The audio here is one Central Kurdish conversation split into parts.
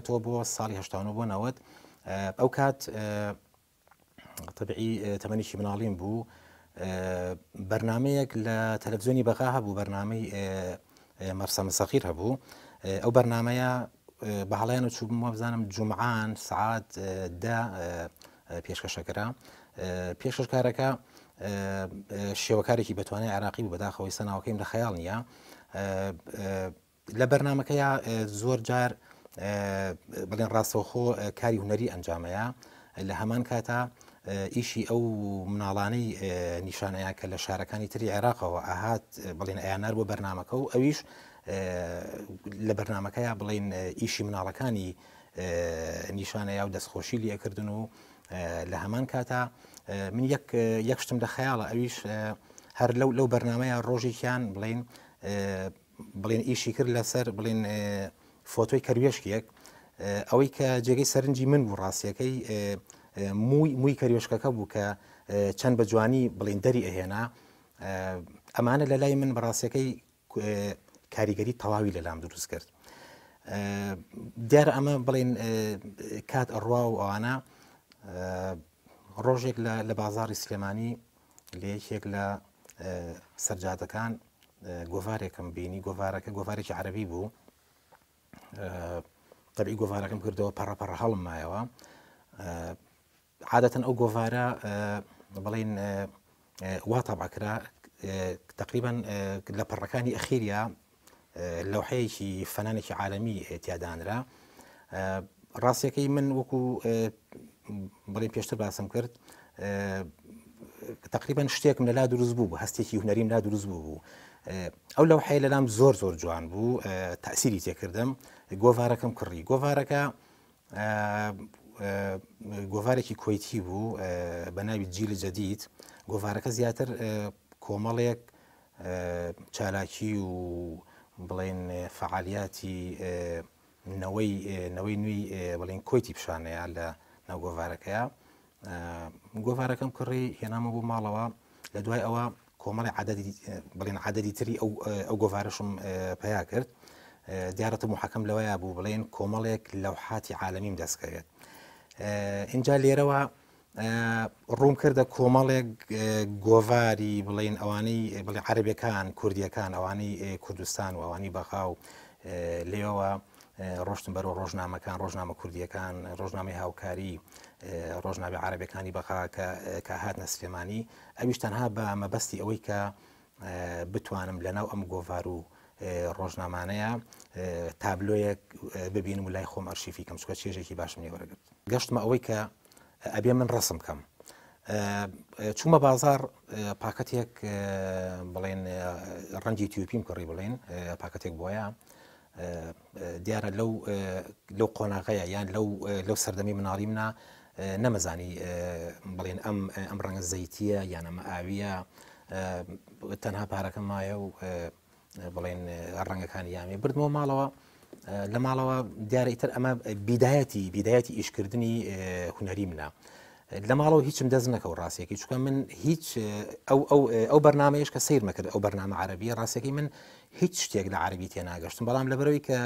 گەڕێتەوە بۆ ساڵی هشتان بۆ نەوەت ئەو کات طبعی تەمەنیشی مناڵیم بوو بەرنمەیەک لە تەلەڤزیۆنی بەغا هەبوو بەرنمەی مەفسە مسەقیر هەبوو ئەو بەرنمەیە بەهڵیان و چوبمەوە بزانم جمعان سعات دا پێشکەشەکەرا پێشکارەکە شێوەکارێکی بەتوانای عراقی بەداخەوەی سەناوەکەیم لە خەیاڵ نییە لە بەرنمەکەیە زۆر جار بڵێن ڕاستەوخۆ کاری هوەری ئەنجامەیە لە هەمان کاتە ئیشی ئەو مناڵانەی نیشانەیە کە لە شارەکانی تری عێراقەوە ئاهات بڵێن ئەیانار بۆ بەرنمەکە و ئەویش لە بەرنمەکەیە بڵین ئیشی مناڵەکانی نیشانەیە و دەستخۆشی لەکردن و لە هەمان کاتە من یەکشتم دە خەیاڵە ئەویش هەر لەو لەو بەرنمەیە ڕۆژێکیان بڵین بڵێن ئیشی کرد لەسەر بڵین فۆتۆی کەروێشکێک ئەوەی کە جێگەی سەرنجی من بوو ڕاستیەکەی مووی کەریێشکەکە بوو کە چەند بە جوانی بڵێندەری ئەهێنا ئەمانە لە لای من بەڕاستیەکەی کاریگەری تەواوی لە لام دروست کرد. دیارە ئەمە بڵێن کات ئەڕوا و ئەوانە ڕۆژێک لە بازاری سلێمانی لە یەکێک لە سەرجاتەکان گۆڤارێکم بینی گۆڤارەکە گۆڤارێکی عربی بوو تەبی گۆڤارەکەم کردەوە پەڕەپەڕ هەڵم مایەوە عادەتەن ئەو گۆڤارە بڵین وا تابعکرا تقریبان لە پەڕەکانی ئەخیریا لەوحەیەکی فەنانێکی عالەمی تیادانرا ڕاستیەکەی من وەکو بڵێ پێشتر باسم کرد تقریبان شتێکم لەلا دروست بوو هەستێکی هوەریم لا دروست بوو ئەو لەو حی لەلام زۆر زۆر جوان بوو تاسیری تێکردم گۆڤارەکەم کڕی گۆڤارەکە گۆڤارێکی کۆیتی بوو بە ناوی جیل جدید گۆڤارەکە زیاتر کۆمەڵێک چالاکی و بڵێن فعالیاتی نەوەی نەوەی نوێی بڵێن کۆیتی پیشانەیە لە ناوگۆڤارەکەیە گۆڤارەکەم کڕی هێنامە بوو ماڵەوە لە دوای ئەوە کۆمەڵی عادی بڵێن عادی تری ئەو گۆڤارشم پیا کرد دیارەتە محەکەم لەوەیە بوو بڵێن کۆمەڵێک لەو حاتی عالمیم دەستکەوێت اینجا لێرەوە ڕوون کردە کۆمەڵێک گۆڤاری بڵێن ئەوانەی بڵێ عربەکان کوردیەکان ئەوانەی کوردستان و ئەوانی بەخاو لێەوە ڕۆشتن بەرەوە ڕۆژنامەکان ڕۆژنامە کوردیەکان ڕۆژنامەی هاوکاری ڕۆژنامە عربەکانی بەقا کە هات نەسلێمانی ئەویش تەنها بە مەبەستی ئەوەی کە بتوانم لەناو ئەم گۆڤار و ڕۆژنامانەیە تابلۆیەک ببینم و لای خۆم ئەرشیفی کەم چکە چێژێکی باشم نێوەرەگرت گەشتمە ئەوەی کە ئەبێ من ڕسم کەم چوومە بازار پاکەتێک بڵێن ڕەنگی تیوپیم کڕی بڵێن پاکەتێک بۆیە دیارە لەو لەو قۆناغەیە یان لەو لەو سەردەمی مناڵی منە نەمەزانی بڵێن ئەم ئەم ڕەنگە زەیتیە یان ئەمە ئاویە تەنها پارەکە مایە و بڵێن ڕەنگەکانی یامی بردمەوە ماڵەوە لە ماڵەوە دیارە ئیتر ئەمە بیدایەتی بیدایەتی ئیشکردنی هوەری منە. لە ماڵەوە هیچم دەست نەکەەوە ڕاستیەکی چکە من هیچ ئەو بەرنمەیەش کە سیر مەکرد ئەو بەرنامە عربیە ڕاستێکی من هیچ شتێک لە عربی تێناگەشتم بەڵام لەبەرەوەی کە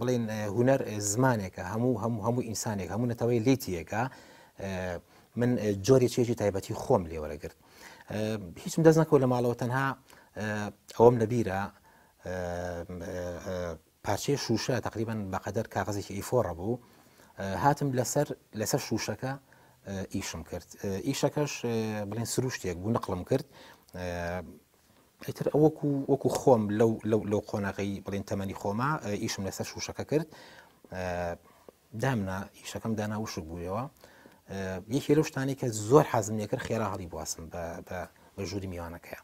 بڵێن هوەر زمانێکە هەموو هەموو هەموو ئینسانێک هەموو نەتەوەی لێتیەکە من جۆری چێکی تایبەتی خۆم لێوەرەگرت هیچم دەست نەکەەوە لە ماڵەوە تەنها ئەوەم لەبیرە پارچەی شوشە تقریبان بەقەدەر کاغزێکی ئیفۆڕە بوو هاتم لەسەر لەسەر شوشەکە ئیشم کرد ئیشەکەش بڵێن سروشتێک بوو نەقلم کرد ئەتر ئەوەکو وەکو خۆم لەو قۆناغی بڵێن تەمەنی خۆما ئیشم لەسەر شوشەکە کرد دامنا ئیشەکەم داناوشک بوویەوە یەکی لەو شتانی کە زۆر حەزم لێکرد خێرا هەڵی بواسم بە ژووری میوانەکەیە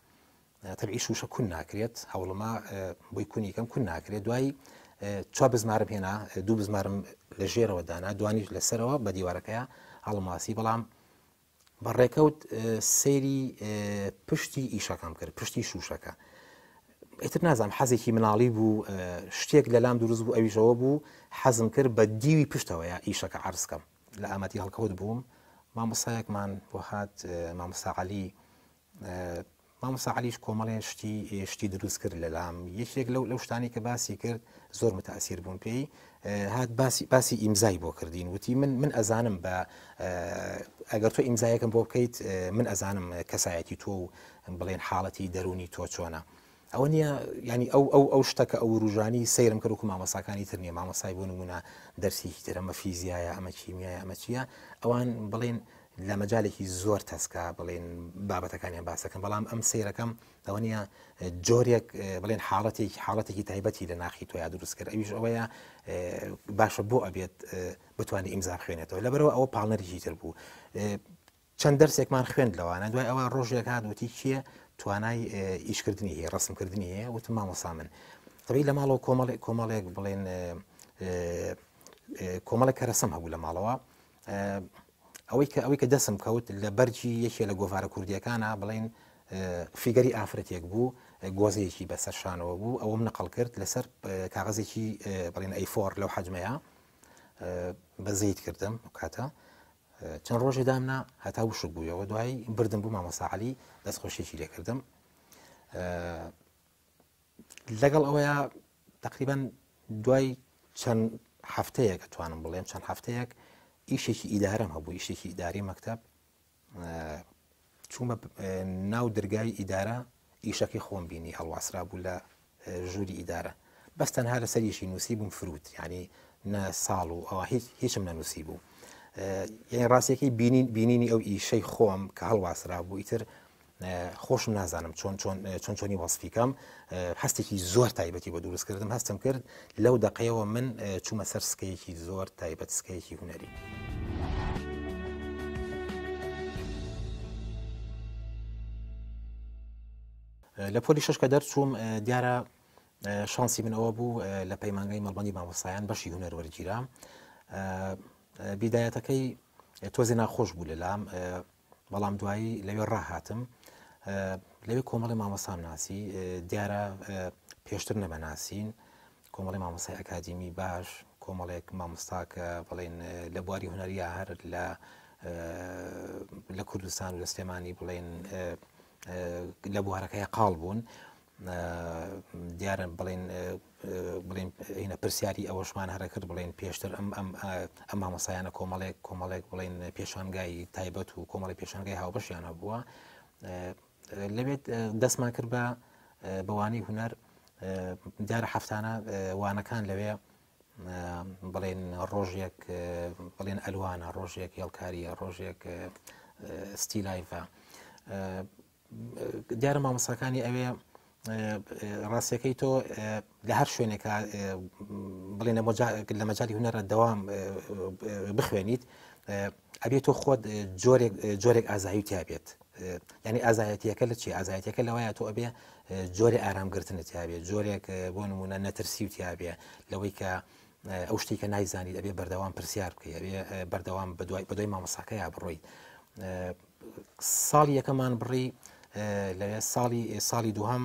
تەبعی شوشە کون ناکرێت هەوڵما بۆی کونیکەم کون ناکرێت دوایی چا بزمارم هێنا دوو بزمارم لە ژێرەوە دانا دوانیش لەسەرەوە بە دیوارەکەیە هەڵماسی بەڵام بەڕێکەوت سەیری پشتی ئیشەکەم کرد پشتی شوشەکە ئیتر نازانم حەزێکی مناڵی بوو شتێک لە لام دروست بوو ئەویشەوە بوو حەزم کرد بە دیوی پشتەوەیە ئیشەکە عرسکەم لە ئامەتی هەڵکەوت بووم مامۆسایەکمان بۆ هات مامۆساعالی مامسا علیش کۆمەڵێن شتی شتی دروست کرد لە لام یەکێک لەو لەو شتانی کە باسی کرد زۆر متاثیر بوون پێی هات باسی باسی ئیمزای بۆ کردین وتی من من ئەزانم بە ئەگەر تۆ ئیمزایەکەم بۆ بکەیت من ئەزانم کەسایەتی تۆ و بڵێن حاڵەتی دەرونی تۆ چۆنا ئەوە نییە ینی ئەو ئەو ئەو شتەکە ئەو ڕژانی سیرم کرد و مامەساکانی تر نیە مامەسای بۆ نمونە دەرسی ترەمە فیزیایە ئەمە چیمیایە ئەمە چیە ئەوان بڵێن لە مەجالێکی زۆر تەسکە بڵێن بابەتەکانیان باسەکەم بەڵام ئەم سیرەکەم ئەوە نیە جۆرێک بڵێن حاڵەتێکی حاڵەتێکی تایبەتی لە ناخی تۆیا دروست کرد ئەویش ئەوەیە باشە بۆ ئەبێت بتوانانی ئیمزار خوێنێتەوە لەبەرەوە ئەوە پاڵنەریژی تر بوو چەند دەرسێکمان خوێند لەوانە دوای ئەوە ڕۆژێک هاوتی چییە توانای ئیشکردنی هەیە ڕسمکردنی هەیە وتم مامۆسا من تەبی لە ماڵەوە کۆمەڵێک کۆمەڵێک بڵێن کۆمەڵێک کە ڕسم هەبوو لە ماڵەوە ئەوەی کە ئەوەی کە دەسم کەوت لە بەرجی یەکێ لە گۆڤارە کوردیەکانە بڵین فیگەری ئافرەتێک بوو گۆزەیەکی بەسەر شانەوە بوو ئەوم نەقل کرد لەسەر کاغزێکی بڵین ئەیفۆر لەو حەجمەیە بەزیت کردم کاتە چەند ڕۆژی دامنا هەتا وشک بوویەوە دوایی بردم بوو مامەساعالی دەستخۆشیێکی لێکردم لەگەڵ ئەوەیە تقریبان دوای چەند هەفتەیەک توانم بڵێم چەند هەفتەیەک ئیشێکی ئیدارم هەبوو یشتێکی ئیداری مەکتب چوومە ناو دەرگای ئیدارە ئیشەکەی خۆم بینی هەڵواسرا بوو لە ژووری ئیدارە بەس تەنها لە سەریشی نووسی بووم فروت ینی نە ساڵ و ئەوە هیچ هیچم نەنووسی بوو یعنی ڕاستێکی بینینی ئەو ئیشەی خۆم کە هەڵواسرا بوو ئیتر خۆشم نازانم چۆن چۆن چۆنی وەصفیکەم هەستێکی زۆر تایبەتی بە دروستکردم هەستم کرد لەو دقەیەوە من چوومە سەر سکەیەکی زۆر تایبەت سکەیەکی هوەری. لە پۆلی ششکە دەرچووم دیارە شانسی من ئەوە بوو لە پەیمانگەی مەڵبندی مامۆسایان بەشی هوەرەرگیرا بیدایەتەکەی تۆزی ناخۆش بوو لە لام بەڵام دوایی لەوێ ڕاهاتم لەوێ کۆمەڵی مامەسام ناسی دیارە پێشتر نەبە ناسین کۆمەڵی مامەسای ئەکادمی باش کۆمەڵێک مامۆستاکە بڵێن لە بواری هوەریا هەر لە لە کوردستان و لە سلێمانی بڵێن لە بوارەکەی قاڵ بوون دیارن بڵێن بڵێن هینە پرسیاری ئەوەشمان هەرە کرد بڵێن پێشتر ئەم مامەسایانە کۆمەڵێک کۆمەڵێک بڵێن پێشانگای تایبەت و کۆمەڵی پێشانگای هاوبەشیانە بووە لەوێت دەستمان کرد بە بەوانی هوەر دیارە هەفتانە وانەکان لەوێ بڵێن ڕۆژێک بڵێن ئەلوانە ڕۆژێک هێڵکاریە ڕۆژێک ستیلایفە دیارە مامۆساکانی ئەوێ ڕاستیەکەی تۆ لە هەر شوێنێکە بڵێن لە مەجای هوەرە دەوام بخوێنیت ئەبێت تۆ خۆت جۆرێک ئازایی تیاابێت ینی ئازایەتیەکە لە چی ئازایەتەکە لەوەیە تۆ ئەبێ جۆری ئارامگرتنتیابێ جۆرێک بۆ نمونە نەترسی وتیابێ لەوەی کە ئەو شتی کە نایزانیت ئەبێ بەردەوام پرسیار بکەی ئەبێ بەردەوام بەدوای مامەساکە یا بڕۆی ساڵی یەکەمان بڕی لەوێ ساڵی ساڵی دووهم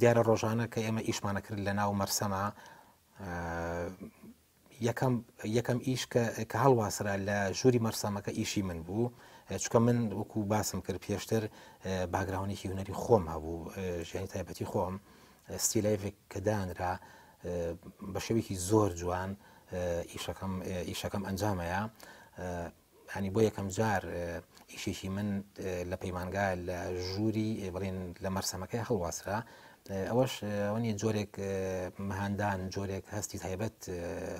دیارە ڕۆژانە کە ئێمە ئیشمانە کرد لە ناو مەرسەما یەکەم ئیش کە هەڵواسرا لە ژووری مەرسەمەکە ئیشی من بوو چکە من وەکو باسم کرد پێشتر باگراونێکی هوەری خۆم هەبوو ژیانی تایبەتی خۆم ستیلایڤێک کە دانرا بە شەوێکی زۆر جوان ئیشەکەم ئەنجامەیە هەنی بۆ یەکەم جار ئیشێکی من لە پەیمانگا لە ژووری بڵێن لە مەرسەمەکەی هەڵواسرا ئەوەش ئەوەنی جۆرێک مەهاندان جۆرێک هەستی تایبەت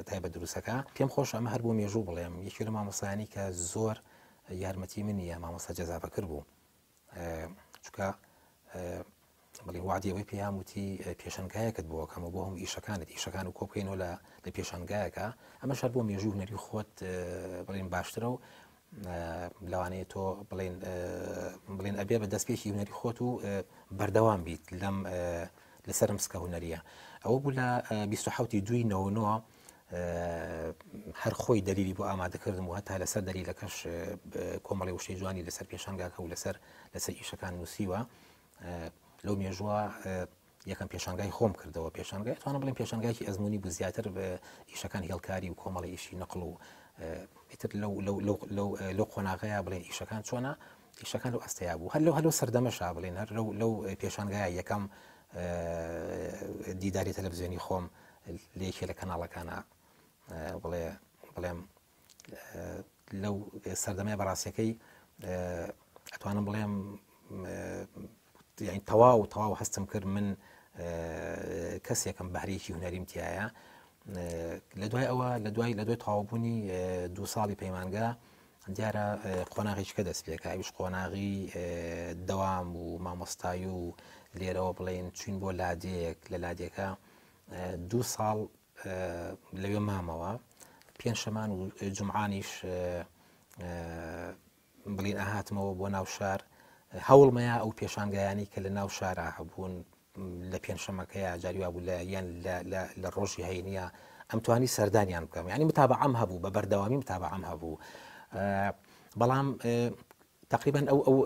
تایبەت دروستەکە پێم خۆش ئەمە هەر بۆ مێژوو بڵێم یەکی لە مامۆسانی کە زۆر یارمەتی منیە مامۆستا جەزا بەکرد بوو چکە بڵی وادیەوەی پێیان وتی پێشنگایەکت بووە کەمە بۆ هەم ئیشەکانت ئیشەکان و کۆپینەوە لە لە پێشنگایەکە ئەمە شار بۆ مێژوو نەری خۆت بڵین باشترە و لەوانەیە تۆ بڵین بڵین ئەبێ بە دەستپێکی هوەری خۆت و بەردەوام بیت لەم لەسەرم سکە هوەریە ئەوە بوو لە 1970 دوی نەوەنەوە هەر خۆی دەلیلی بۆ ئامادەکردم و هەتا لەسەر دەلی لەکەش کۆمەڵی وشەی جوانی لەسەر پێشانگاکە و لەسەر لەسەر ئیشەکان نووسیوە لەو مێژوە یەکەم پێشانگای خۆم کردەوە پێشانگای توانە بڵێن پێشانگایکی ئەزمموی بە زیاتر بە ئیشەکان هێڵکاری و کۆمەڵی ئیشی نەقل و ئیتر لەو خۆناغەیە بڵێن ئیشەکان چۆنا ئیشەکان لەو ئەستەیە بوو هەر لەو هەلو سەردەمەشا بڵێن هەر لەو پێشانگایە یەکەم دیداری تەلەڤزیۆنی خۆم لەیەکێ لە کەناڵەکانە بڵێ بڵێم لەو سەردەمای بەڕاستەکەی ئەتوانم بڵێم یعنی تەواو تەواو هەستم کرد من کەسێکم بەهرێکی هوەریم تایە لە دوای ئەوە لە دوای لە دوای تەواوبوونی دو ساڵی پەیمانگە دیارە قۆناغیشکە دەست پێکە ئەوش قۆناغی دەوام و مامۆستای و لێرەوە بڵێن چین بۆ لادێک لە لادێکە دو ساڵ لەوێ مامەوە پێنج شەمان و جمعانیش بڵین ئاهاتمەوە بۆ ناو شار هەوڵمەیە ئەو پێشانگایانی کە لە ناو شارە هەبوون لە پێنجشەمەکەیە جاریوا بوو لە یان لە ڕۆژی هەینە ئەم توانی سەردانیان بکەم ینی متابە ئەم هەبوو بە بەردەوامی متابە ئەم هەبوو بەڵام تقریبان ئەو ئەو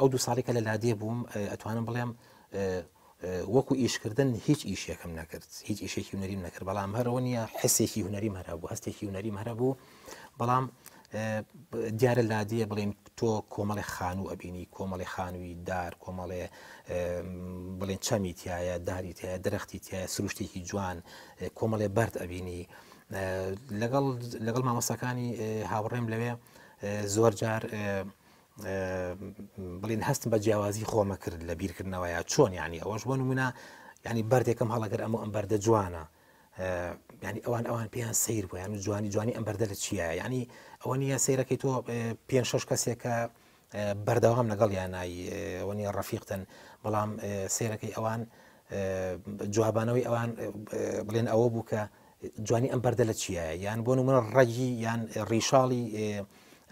ئەو دو ساڵێکە لە لادێ بووم ئەتوانم بڵێم وەکو ئیشکردن هیچ ئیشەکەم نەکرد هیچ ئیشێکی هوەریم نەکرد بەڵام هەرەوە نیە حسێکی هوەریم هەرابوو هەستێکی هوەریم هەرەبوو بەڵام دیارە لادیە بڵێن تۆ کۆمەڵی خانوو ئەبینی کۆمەڵی خانووی دار کۆمەڵێ بڵێن چەمی تایە داری تایە درەختی تایە سروشتێکی جوان کۆمەڵێ بەرد ئەبینی لەگەڵ مامۆسەکانی هاوڕێم لەوێ زۆر جار بڵین هەستم بە جیاوازی خۆمە کرد لە بیرکردنەوە یا چۆن ینی ئەوەش بۆ نمونە ینی بردێکم هەڵەگەر ئەمە ئەم بەردە جوانە ینی ئەوان ئەوان پێیان سیر بۆ یان جوانی جوانی ئەم بەردە لە چیە ینی ئەوە نیە سیرەکەی تۆ پێ شش کەسێکە بەردەوام لەگەڵ یانایی ئەوە نیە ڕەفیقتن بەڵام سیرەکەی ئەوان جوابانەوەی ئەوان بڵێن ئەوە بوو کە جوانی ئەم بەردە لە چیە یان بۆ منە ڕەگی یان ڕیشاڵی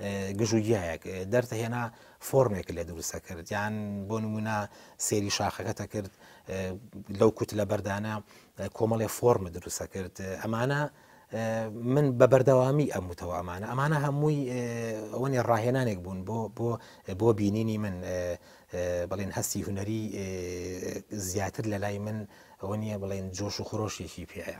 گژوگیایەک دەرتەهێنا فۆرمێک لە دروستە کرد یان بۆ نمونە سێری شاخەکەتە کرد لەو کووت لە بەردانە کۆمەڵێ فۆرمە دروستە کرد ئەمانە من بە بەردەوامی ئەموتەوە ئەمانە ئەمانە هەمووی ئەوەنی ڕاهێنانێک بوون بۆ بۆ بۆ بینینی من بڵێن هەستی هوەری زیاتر لە لای من ئەوە نییە بڵێن جۆش و خۆشیێکی پێەیە.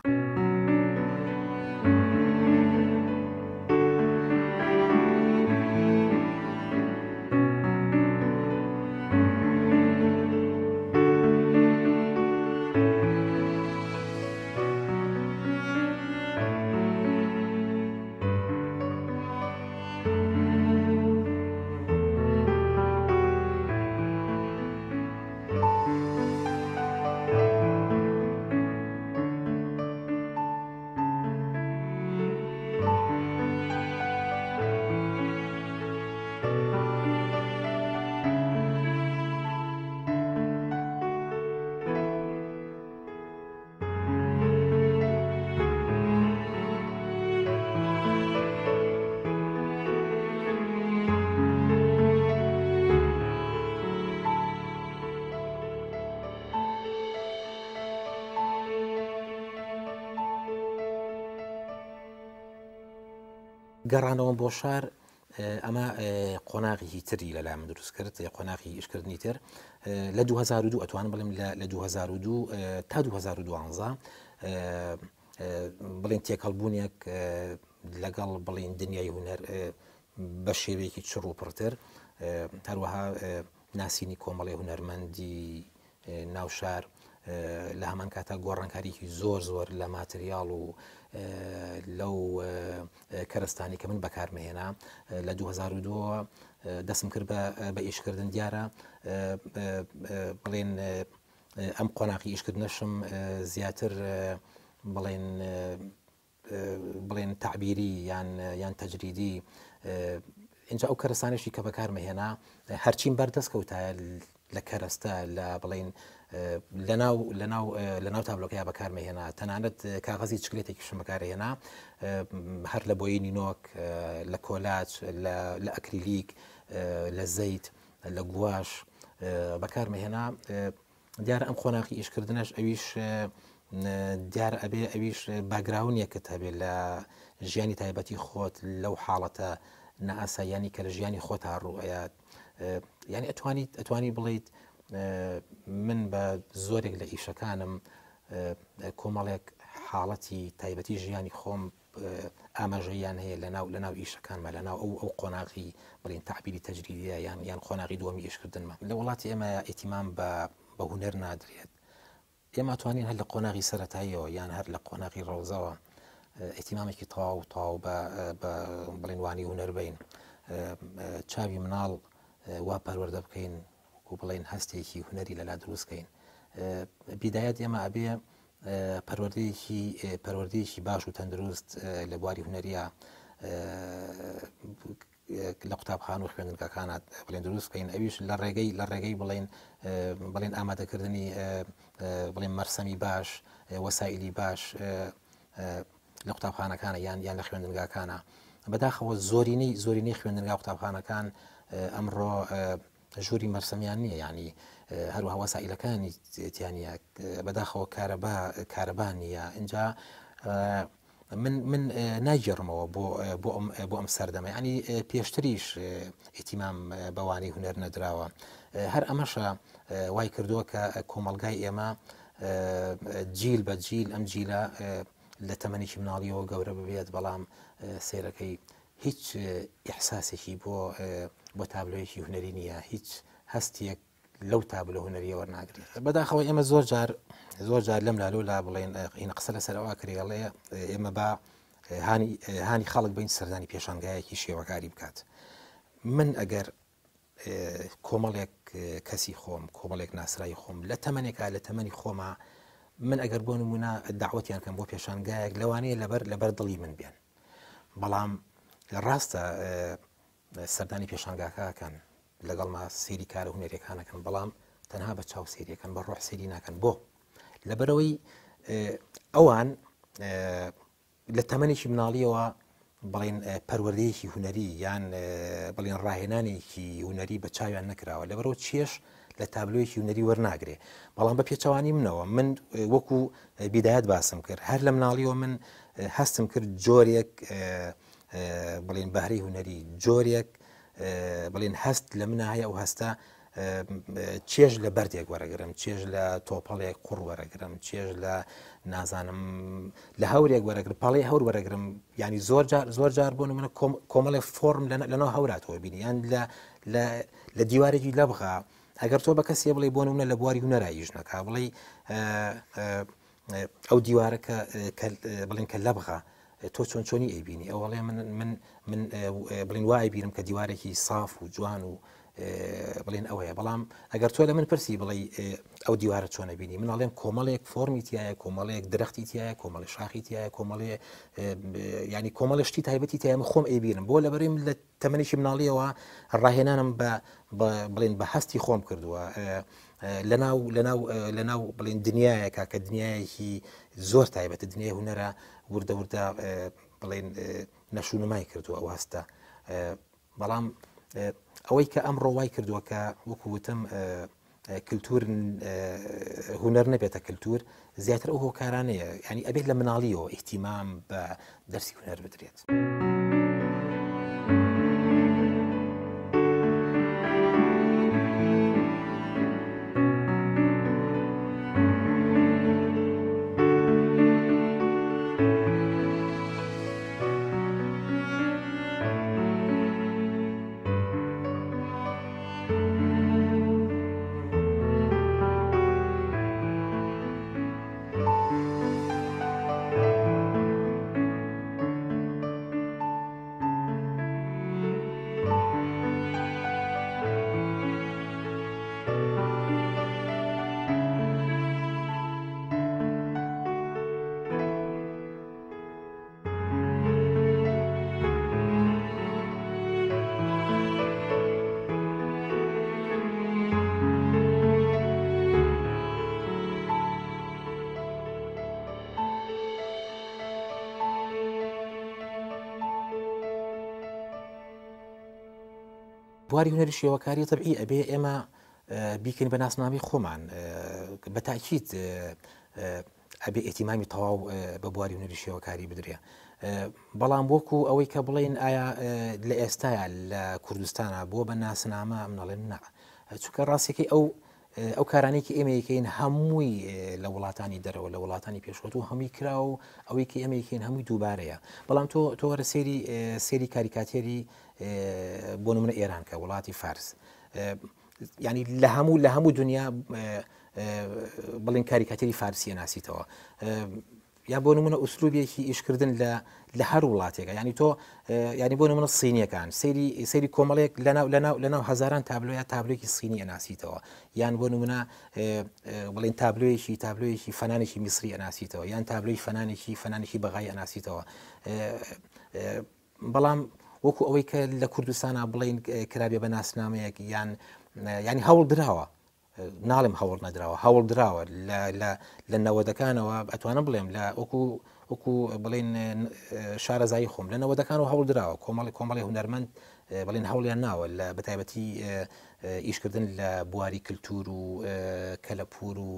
گەڕانەوەم بۆ شار ئەمە قۆناغی هیتری لەلا من دروست کرد قۆناغی ئشکردنی تر لە 2002 ئەتوان بڵم لە 2002 تا 2012 بڵین تێکەڵبوونیەک لەگەڵ بڵین دنیای هوەر بە شێوەیەکی چڕوپڕتر هەروەها ناسینی کۆمەڵی هوەرمەندی ناوشار لە هەمان کاتا گۆڕانکاریی زۆر زۆر لە ماتریال و لەو کەرستانی کە من بەکارمەهێنا لە 2002 دەسم کرد بە ئیشکردن دیارە بڵێن ئەم قۆناقی ئیشکردنەشم زیاتر بڵێن بڵێن تعبیری یان یان تەجریدی اینجا ئەو کەرستانێکی کە بەکارمەهێنا هەرچین بەردەست کەوتایە لە کەرستە لە بڵین لەناو لەناو تابلۆکەیا بەکارمە هێنا تەنانەت کاغەزی چکلێتێکیشم بەکار هێنا هەر لە بۆی نینۆک لە کۆلاچ لە ئەکریلیک لە زەیت لە گواش بەکارمە هێنا دیارە ئەم خۆناقی ئیشکردنش ئەویش دیار ئەبێ ئەویش باگراون یەکت هەبێ لە ژیانی تایبەتی خۆت لەو حاڵەتە نەئاسایانی کە لە ژیانی خۆت هاڕووەیە ینی ئەتوانیت ئەتوانی بڵیت من بە زۆرێک لە ئیشەکانم کۆمەڵێک حاڵەتی تایبەتی ژیانی خۆم ئاماژەیان هەیە لە ناو لە ناو ئیشەکانمە لە ناو ئەو ئەو قۆناغی بڵین تحبیری تەجریدە یان یان خۆناغی دووەمی ئشکردنمە لە وڵاتی ئێمە ئەتیمان بە بە هوەر نادرێت ئێمە توانین هەر لە قۆناغی سەتاییەوە یان هەر لە قۆناغی ڕەوزەوە ئەتیمامێکی تاو تاو بە بڵێنوانی هوەربین چاوی مناڵ وا پەروەەردە بکەین و بڵین هەستێکی هوەری لەلا دروستکەین بیدایەت ئێمە ئەبێ پەروەردەیەکی پەروەردەیەکی باش و تەندروست لە بواری هوەریە لە قوتابخان و خوێندنگەکانات بڵێن دروستکەین ئەویش لە ڕێگەی لە ڕێگەی بڵێن بڵێن ئامادەکردنی بڵێن مەرسەمی باش وەسائلی باش لە قوتابخانەکانە یان یان لە خوێندنگاکانە بەداخەوە زۆرینەی زۆرینەی خوێندنگا قوتابخانەکان ئەمڕۆ ژووری مەرسەمیان نییە ینی هەروە وەسائلەکانی تیانە بەداخەوە کارەبان نیە اینجا من من ناگەڕمەوە بۆ بۆ بۆ ئەم سەردەمە ینی پێشتریش ئیتیمام بەوانی هوەر نەدراوە هەر ئەمەشە وای کردووە کە کۆمەلگای ئێمە جیل بە جیل ئەم جیلە لە تەمەنیی مناڵیەوە گەورە ببێت بەڵام سێرەکەی هیچ ئحساسێکی بۆ بۆ تابلۆیەکی هوەری نییە هیچ هەستیەک لەو تابلە هوەریە وەرناگرێت بەداخەوە ئێمە زۆر جار زۆر جار لەم لالو لا بڵێن این قسە لە سەرەوە کرێڵێ ئێمە با هانی خەڵک بین سەردانی پێشانگایەکی شێوەکاری بکات من ئەگەر کۆمەڵێک کەسی خۆم کۆمەڵێک ناسرایی خۆم لە تەمەێکا لە تەمەنی خۆما من ئەگەر بۆ نمونە داوەتیان کەم بۆ پێشانگایەک لەوانەیە لەبەر لەبەر دڵی من بێن بەڵام لە ڕاستە سەردانی پێشانگاکەکەن لەگەڵما سێری کارە هوەرەکانەکەن بەڵام تەنها بە چاو سریەکەن بە ڕۆح سری ناکەن بۆ لەبەرەوەی ئەوان لە تەمەێکی مناڵیەوە بڵین پەروەردەیەکی هوەری یان بڵین ڕاهێنانێکی هوەری بە چاویان نکراوە لەبەرەوە چێش لە تابلوۆیەکی هوەری وەرناگرێ بەڵام بە پێچوانی منەوە من وەکو بیدایەت باسم کرد هەر لە مناڵیەوە من هەستم کرد جۆرێک بڵێن بەهری هوەری جۆرێک بڵێن هەست لە منە هەیە و هەستا چێژ لە بەردێک وەرەگرم چێژ لە تۆپەڵێک قوڕ وەرەگرم چێژ لە نازانم لە هەورێک وەرەگر پاڵی هەور وەرەگرم ینی زۆر زۆر جار بۆن منە کۆمەڵێک فۆرم لەنەوە هەوراتەوە بینی یان لە دیوارێکی لەبغا ئەگەر تۆ بە کەسێ بڵێ بۆن منە لە بواری هوەراییش نەکە بڵێ ئەو دیوارە بڵێن کە لەبغا تۆ چۆن چۆنی ئەیبینی ئەوڵێ من من بڵین وای بینم کە دیوارێکی ساف و جوان و بڵێن ئەوەیە بەڵام ئەگەر تۆ لە من پرسی بڵی ئەو دیوارە چۆنە بینی من ئەڵێم کۆمەڵێک فۆمی تایە کۆمەڵەیەک درختی تایە کۆمەڵی شاخی تایە کۆمەڵێ ینی کۆمەڵشتی تایبەتی تایم خۆم ئەیبینم بۆ لە بەریم لە تەمەنیشی مناڵیەوە ڕاهێنانم بە بڵێن بە هەستی خۆم کردووە. لەناو بڵێن دنیایەکە کە دنیایەکی زۆر تایبەتە دنیای هوەرە وردە وردە بڵێن نەشونمای کردو ئەو هەستە بەڵام ئەوەی کە ئەم ڕۆوای کردووە کە وەکووتم کللتور هوەر نەبێتە کللتور زیاتر ئەو هۆکارانەیە ینی ئەبێت لە مناڵیەوە ئیحتیمام بە دەرسی هوەر بدرێت. بواری هوەری شێوەکاری تەبعی ئەبێ ئێمە بیکەین بە ناسنامی خۆمان بە تاکییت ئەبێ ئەتیمامی تەواو بە بواری هوەری شێوەکاری بدرێ بەڵام وەکو ئەوەی کە بڵێن ئایا لە ئێستاە لە کوردستانە بۆ بە ناسنامە ئەم نەڵێن نا چونکە ڕاستێکی ئەو ئەو کارانێکی ئێمەیەکەین هەمووی لە وڵاتانی دەرەوە لە وڵاتانی پێشوەت و هەمووی کرا و ئەوەیکە ئەمەیەکەین هەمووی دووبارەیە بەڵام تۆ تۆوەرە سێری سێری کاریکاتێری بۆ نمونە ئێرانکە وڵاتی فارس ینی لە هەموو لە هەموو دنیا بڵین کاریکاتێری فارسیە ناسیتەوە یا بۆ نمونە ئوسلوبێکی ئیشکردن لە لە هەر وڵاتێکە ینی تۆ ینی بۆ نمونە سینیەکان سری سری کۆمەڵێک لەناو هزاران تابلۆیە تابلۆکی سینی ئەناسیتەوە یان بۆ نمونە بڵین تابلۆیەکی تابلۆیەکی فەنانێکی میسری ئەناسیتەوە یان تابلۆی فەنانێکی فەنانێکی بەغای ئەناسیتەوە بەڵام وەکو ئەوەی کە لە کوردستانە بڵین کرابێ بە ناسنامەیەک یان ینی هەوڵ درراوە ناڵێم هەوڵ نەدراوە هەوڵ درراوە لە نەوەدەکانەوە ئەتوانە بڵێم لە وەکو وەکو بڵین شارەزایی خۆم لە نەوەدەکان و هەوڵ درراوە کۆمەڵی کۆمەڵی هوەرمەند بڵین هەوڵیان ناوە لە بەتایبەتی ئیشکردن لە بواری کللتور و کەلەپور و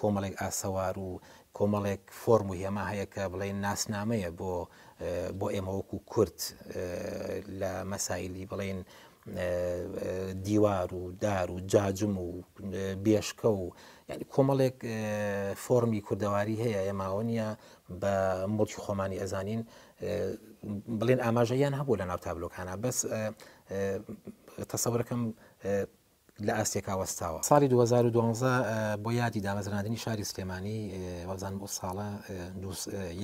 کۆمەڵێک ئاسەوار و کۆمەڵێک فۆرم و هێما هەیە کە بڵێن ناسنامەیە بۆ بۆ ئێمەوەکو کورت لە مەسایلی بڵێن دیوار و دار و جاجم و بێشکە و ینی کۆمەڵێک فۆرمی کوردەواری هەیە ئێماوە نیە بە مڵکی خۆمانی ئەزانین بڵێن ئاماژەیان هەبوو لە ناوتابلۆکانە بەس تەسەورەکەم لە ئاسیێکاوەستاوە ساڵی 2012 بۆ یادی دامەزراندنی شاری سلێمانی وەزان بۆ ساڵە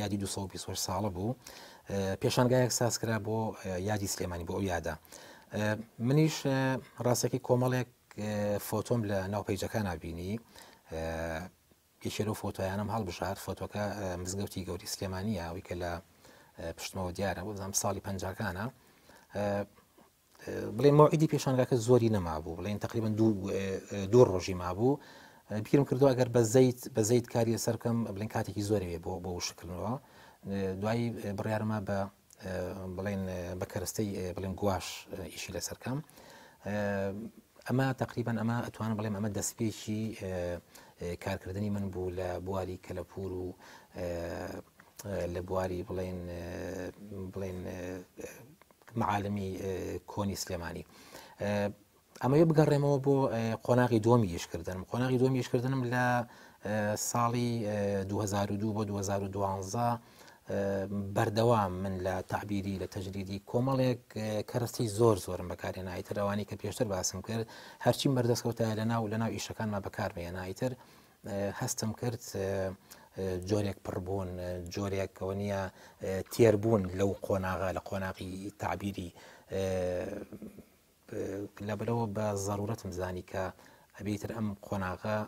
یادی 220 ساڵە بوو پێشانگایەک ساس کرا بۆ یادی سلێمانی بۆ ئەو یادا. منیش ڕاستەکەی کۆمەڵێک فۆتۆم لە ناوپەیجەکان نبینی یەکێرە فۆتۆیانم هەڵبژات فۆتۆکە مزگەوتی گەوری سلێمانیە ئەوی کە لە پشتمەوە دیارە بۆ بزانام ساڵی پەنجکانە بڵێ ماعیدی پێشانگاکە زۆری نەما بوو بڵێن تقریبا دوو ڕۆژی مابوو بیرم کردو ئەگەر بە زیت بە زیت کاری سەرکەم بڵێن کاتێکی زۆری بۆ بۆ شکردنەوە دوایی بڕیارمە بە بڵێن بەکەرستەی بڵێن گواش ئیشی لە سەرکەم ئەمە تقریبان ئەمە ئەتوانم بڵێم ئەمە دەستپێکی کارکردنی من بوو لە بواری کەلەپور و لە بواری بڵێن بڵێن معالمی کۆنی سلێمانی. ئەمەوێ بگەڕێمەوە بۆ قۆناغی دۆمی یشکردنم قۆناغی دۆمی یشکردنم لە ساڵی 2002 بۆ 2012 بەردەوام من لە تعبیری لە تەجریدی کۆمەڵێک کەرەستی زۆر زۆرم بەکارێن ئایترەوانی کە پێشتر باسم کرد هەرچیم بەردەستکەوتە لە ناو لە ناو ئیشەکانمە بەکاربێن ئایتر هەستم کرد جۆرێک پڕبوون جۆرێکەوە نییە تێربوون لەو قۆناغا لە قۆناقی تعبیری لە بلەوە بە ضرورەتم زانی کە ئەبیتر ئەم قۆناغا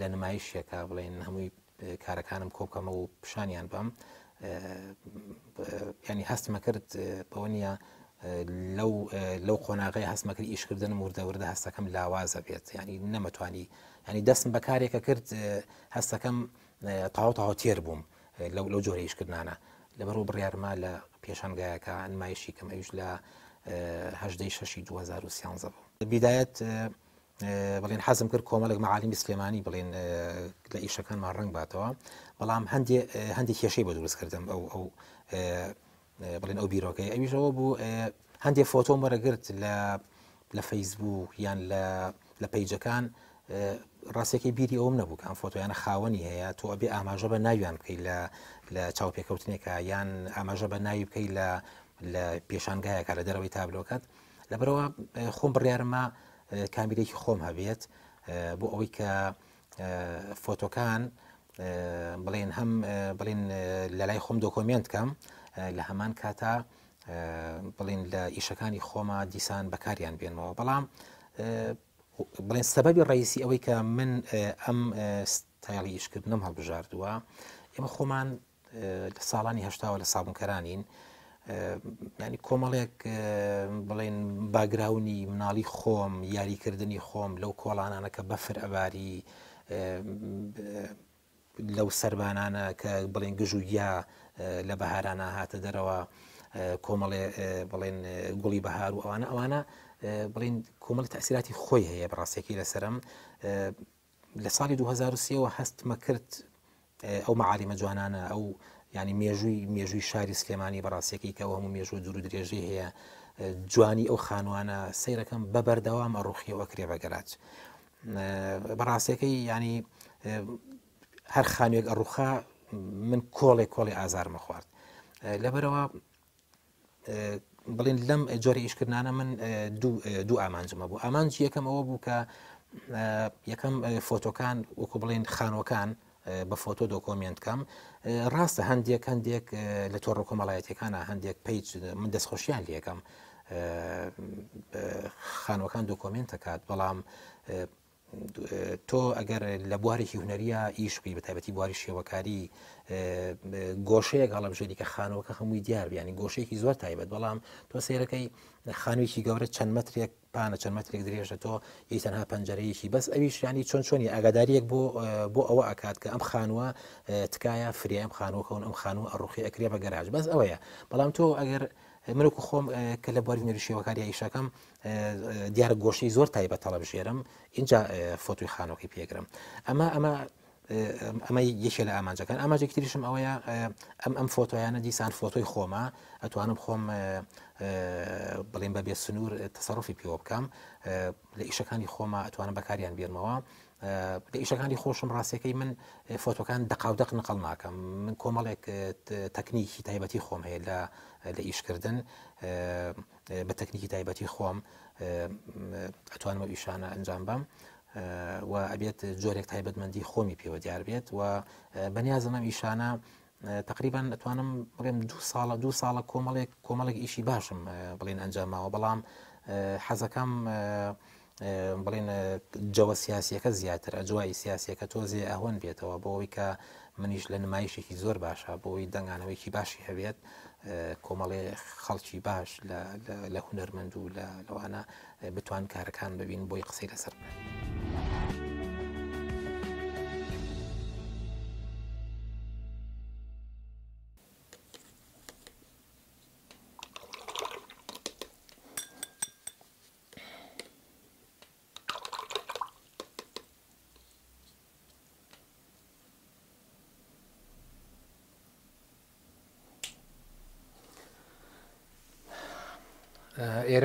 لە نمایشێکە بڵێن هەمووی کارەکانم کۆبکەمە و پیشانیان بم ینی هەستمە کرد بەوە نیە لەو لەو قۆناغی هەستمەکرد ئیشکردن وردەوردە هەستەکەم لاوازە بێت ینی نەمەتوانی ینی دەستم بە کارێکە کرد هەستەکەم تاوتەوا تێر بووم لەو لەو جۆرە ئیشکردانە لەبەر و بڕیارما لە پێشانگایەکە ئەنمایشی کەمەویش لە هەشدەی شەشی 2013 بوو. بیدایەت بڵێن حەزم کرد کۆمەلک مەعالیمی سلێمانی بڵێن لە ئیشەکانمان ڕنگ باتەوە بەڵام هەندێ هەندێک کێشەی بۆ دروست کردم ئەو ئەو بڵێن ئەو بیرۆکەی ئەویشەوە بوو هەندێک فۆتۆم وەرەگرت لە لە فەیسبوو یان لە پیجەکان ڕاستێکی بیری ئەوم نەبوو کە ئەم فۆتۆیانە خاوەنی هەیە تۆ ئەبێ ئاماژە بە ناویان بکەیت لە لە چاوپێکەوتنێکە یان ئاماژە بە ناوی بکەیت لە لە پێشانگایەکە لە دەرەوەی تابلۆکەت لەبەرەوە خۆم بڕیارمە کامیرێکی خۆم هەبێت بۆ ئەوەی کە فۆتۆکان بڵێن هەم بڵین لە لای خۆم دۆکۆمنت کەم لە هەمان کاتا بڵین لە ئیشەکانی خۆما دیسان بەکاریان بێنەوە بەڵام بڵێن سەبەبی ڕیسی ئەوەی کە من ئەم ستایڵی ئیشکردنم هەڵبژاردووە ئێمە خۆمان لە ساڵانی هەشتاوە لە سابونکەرانین ینی کۆمەڵێک بڵێن باگراونی مناڵی خۆم یاریکردنی خۆم لەو کۆڵانانە کە بەفر ئەباری لەو سربانانە کە بڵێن گژ و یا لە بەهارانە هاتە دەرەوە کۆمەڵێ بڵێن گوڵی بەهار و ئەوانە ئەوانە بڵین کۆمەڵ تاسیراتی خۆی هەیە بڕاستێکی لەسرم لە ساڵی 2023 هەستمە کرد ئەو معالیمە جوانانە ئەو ینی مێژووی مێژووی شاری سلێمانی بەڕاستێکی کە هەموو مێژوو دوور درێژی هەیە جوانی ئەو خانوانە سیرەکەم بەبەردەوامە ڕوخیەوە کرێبەگەرات بەڕاستەکەی ینی هەر خانوێک ئەڕوخا من کۆڵێک کۆڵی ئازارمە خوارد لەبەرەوە بڵین لەم جۆری ئیشکردانە من دوو ئامانجمە بوو ئامانج یەکەم ئەوە بوو کە یەکەم فۆتۆکان وەکو بڵین خانەکان بە فۆتۆ دۆکۆمنت کەم ڕاستە هەندێک هەندێک لە تۆڕ کۆمەڵایەتەکانە هەندێک پیج من دەستخۆشیان لەکەم خانوەکان دۆکۆمنت دەکات بەڵام تۆ ئەگەر لە بوارێکی هوەریە ئیشقی بە تایبەتی بواری شێوەکاری گۆشەیە گاڵم ژێری کە خانەوەکە هەمووی دیار بیانی گۆشەیەکی زۆر تایبەت بەڵام تۆ سێرەکەی خانوویکی گەورە چەند مترێک پانە چەند مترێک درێژە تۆ ئی تەنها پەنجەرەیەکی بەس ئەویشیانی چۆن چۆنی ئاگاداریەک بۆ بۆ ئەوە ئاکات کە ئەم خانووە تکایە فرێم خانوەکەون ئەم خانوو ئەڕوخی ئەکرێ بە گەراژ بەس ئەوەیە بەڵام تۆ ئەگەر مرۆکو خۆم کە لە بواری نوێشیەوەکاری ئیشەکەم دیارە گۆشی زۆر تایبە تەڵەبژێرم اینجا فۆتوی خانۆکی پێگرم ئەمە ئەمە ئەمە یەکێ لە ئامانجەکان ئاماجێک تریشم ئەوەیە ئەم ئەم فۆتۆیانە دیسان فۆتۆی خۆمە ئەتوانم خۆم بڵێن بەبێ سنوور تەسەڕفی پێوە بکەم لە ئیشەکانی خۆمە ئەتوانم بەکاریان بێنمەوە ئیشەکانی خۆشم ڕاستەکەی من فۆتۆکان دەقاودەق نقل ناکەم من کۆمەڵێک تەکنیکی تایبەتی خۆم هەیە لە لە ئیشکردن بە تەکنیکی تایبەتی خۆم ئەتوانمە ئیشانە ئەنجام بەم و ئەبێت جۆرێک تایبەتمەندی خۆمی پێوە دیار بێت و بەنیازمم ئیشانە تقریبان ئەتوانم بڵێم دو ساڵە دو ساڵە کۆمەڵێک کۆمەڵێک ئیشی باشم بڵێن ئەنجاماوە بەڵام حەزەکەم بڵێن جەوە سیاسەکە زیاتر ئەجوای سیاسەکە تۆزێ ئەوەن بێتەوە بۆەوەی کە منیش لە نمایشێکی زۆر باشە بۆەوەی دەنگانەوەیکی باشی هەبێت کۆمەڵێ خەڵکی باش لە هوەرمەند و لەوانە بتوان کارەکان ببین بۆی قسەی لەسەر بێت.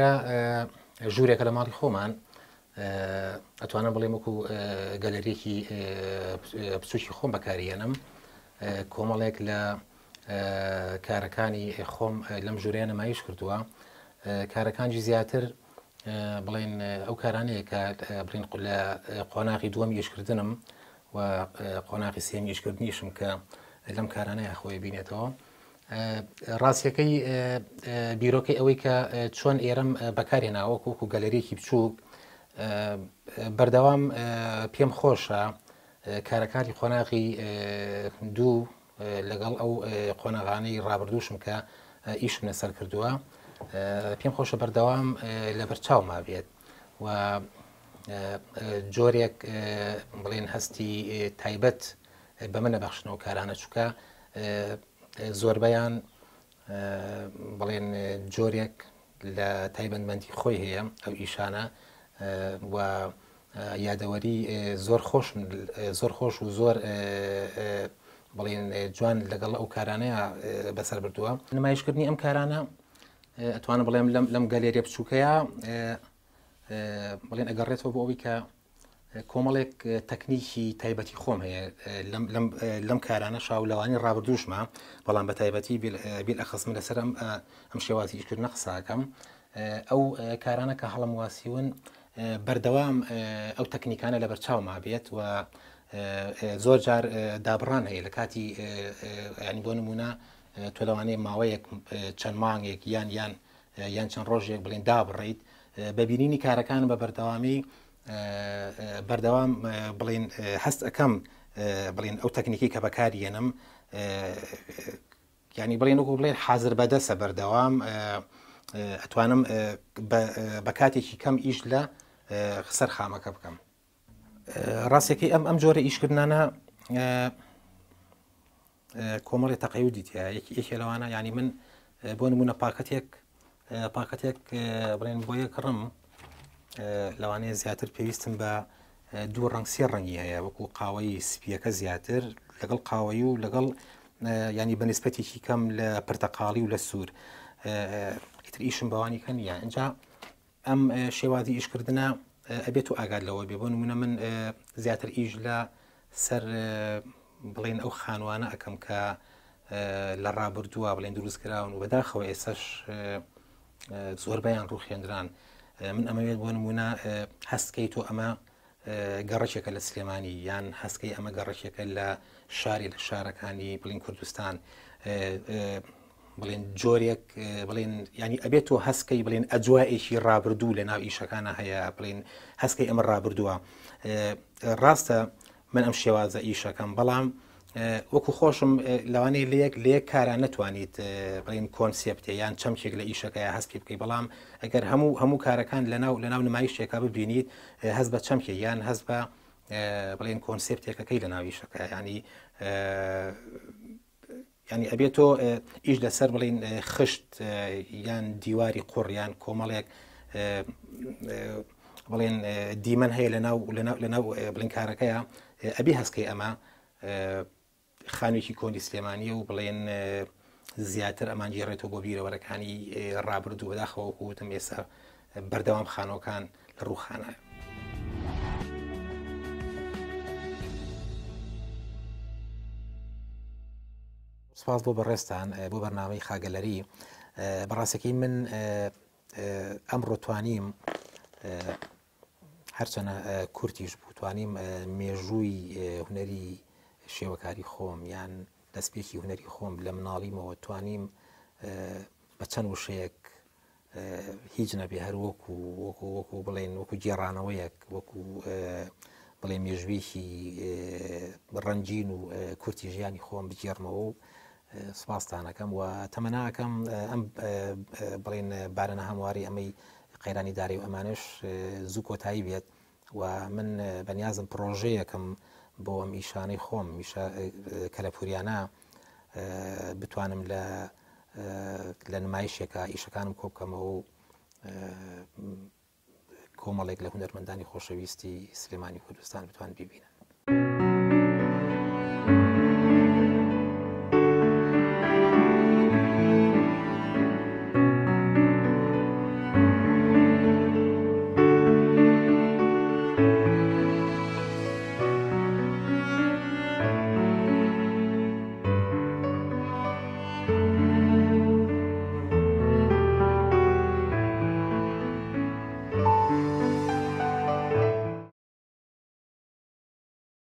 ئێرە ژوورێکە لە ماڵی خۆمان ئەتوانە بڵێم وەکو گەلەرێکی پسوشی خۆم بەکارێنم کۆمەڵێک لە کارەکانی خۆم لەم ژوورەیە نمایش کردووە کارەکانجی زیاتر بڵێن ئەو کارانەیە کە برین لە قۆناغی دووەم یشکردنم و قۆناغی سێم یشکردنیشم کە لەم کارانەیە خۆی بینێتەوە. ڕاستیەکەی بیرۆکەی ئەوەی کە چۆن ئێرم بەکارێناوەکوکو گەلەرێکی بچووک بەردەوام پێم خۆشە کارەکانی خۆناغی دوو لەگەڵ ئەو قۆناغانەی ڕابردوشم کە ئیشم لەسەر کردووە پێم خۆشە بەردەوام لە بەرچاو ما بێت و جۆرێک بڵێن هەستی تایبەت بە منە بەخشنەوە کارانە چووکە زۆربیان بڵێن جۆرێک لە تایبەتمەندی خۆی هەیە ئەو ئیشانە و یادەوەری زۆر خۆش زۆر خۆش و زۆر بڵێن جوان لەگەڵ ئەو کارانەیە بەسەر بردووە نمایشکردنی ئەم کارانە ئەتوانە بڵێم لەم گەلێریە بچووکەیە بڵێن ئەگەڕێتەوە بۆ ئەوی کە کۆمەڵێک تەکنیکی تایبەتی خۆم هەیە لەم کارانە شاولەوانی ڕابردوشمە بەڵام بە تایبەتی بیل ئەخسم لەسەر ئەم شێوازیکرد نەخساکەم ئەو کارانە کە هەڵم واسیون بەردەوام ئەو تەکنیکانە لە بەرچاوما بێت و زۆر جار دابڕان هەیە لە کاتی ینی بۆ نمونە تۆلەوانەیە ماوەیەک چەند مانگێک یان یان یان چەند ڕۆژێک بڵێن دابڕیت بەبیینی کارەکان بە بەردەوامی بەردەوام بڵین هەست ئەەکەم بڵین ئەو تەکنیکی کە بەکارێنم ینی بڵین وەکو بڵێن حاضر بەدەسە بەردەوام ئەتوانم بە کاتێکی کەم ئیش لە خسەر خامەکە بکەم. ڕاستێکی ئەم ئەم جۆرە ئیشکردانە کۆمەڵی تەقی و دیتە یەکی یەکێ لەوانە ینی من بۆ نمونە پاکەتێک پاکەتێک بڵێن بۆ یەک ڕم لەوانەیە زیاتر پێویستم بە دوو ڕنگسی ڕەنگی هەیە وەکو قاوەی سپیەکە زیاتر لەگەڵ قاوەی و لەگەڵ ینی بەنسبەتێکی کەم لە پرتەقاڵی و لە سوور ئیتر ئیشم بەوانی کە نیە اینجا ئەم شێوازی ئیشکردە ئەبێت و ئاگاد لەوە بێ بۆ نمونە من زیاتر ئیش لە سەر بڵێن ئەو خانوانە ئەەکەم کە لە ڕابردووە بڵێن دروست کراون و بەداخەوە ئێسش زۆر بەیان ڕوخێنران. من ئەمەوێت بۆ نمونە هەستکەی تۆ ئەمە گەڕەکێکە لە سلێمانی یان هەستکەی ئەمە گەڕەکێکە لە شاری لە شارەکانی بڵین کوردستان بڵێن جۆرێک بڵێن ینی ئەبێت تۆ هەستکەی بڵێن ئەجوایەکی رابرردوو لە ناو ئیشەکانە هەیە بڵێن هەستکەی ئەمە رابرردووە ڕاستە من ئەم شێوازە ئیشەکەم بەڵام وەکو خۆشم لەوانەیە لەیەک لێک کارە نتوانیت بڵین کۆنسپتی یان چەمکێک لە ئیشەکەی هەستی بکەی بەڵام ئەگەر هەموو هەموو کارەکان لەناو لەناو نمایشتێکا ببینیت هەز بە چەمکێک یان هەز بە بڵێن کۆنسپتێکەکەی لە ناویشەکە ینی ینی ئەبێت تۆ ئیش لەسەر بڵین خشت یان دیواری قوڕیان کۆمەڵێک بڵێن دیمەن هەیە لەناو لەناو بڵین کارەکەیە ئەبی هەستکەی ئەمە خانێکی کۆنی سلێمانیە و بڵێن زیاتر ئەمانجی ڕێتەوە بۆ بیرەوەرەکانی ڕابرد و بەداخەوە وتم ئێستا بەردەوام خانۆکان لە ڕووخانە. سپاس بۆ بەڕێستان بۆ بەرنامەی خاگەلەری بەڕاستەکەی من ئەمڕۆ توانیم هەرچەنە کورتیش بوو توانیم مێژووی هوەری شێوەکاری خۆم یان دەستپێکی هوەری خۆم لە مناڵیمەوە توانیم بە چەند وشەیەک هیچ نەبێ هەر وەکو وەکو وەکو بڵێن وەکو جێڕانەوەیەک وەکو بڵێ مێژویکی ڕەنجین و کورتی ژیانی خۆم بجێڕمەوە و سپاسستانەکەم و تەمەناکەم ئەم بڵێن بارەنە هەمواری ئەمەی قەیرانی داری و ئەمانش زوو کۆتایی بێت و من بەنیازم پرۆژەیەکم بۆ میشانەی خۆم کەلەپوریانە بتوانم لە لە نمایشێکە ئیشەکانم کۆ بکەمەوە و کۆمەڵێک لە هوەرمەندانی خۆشەویستی سلێمانی کوردستان بتوان ببینە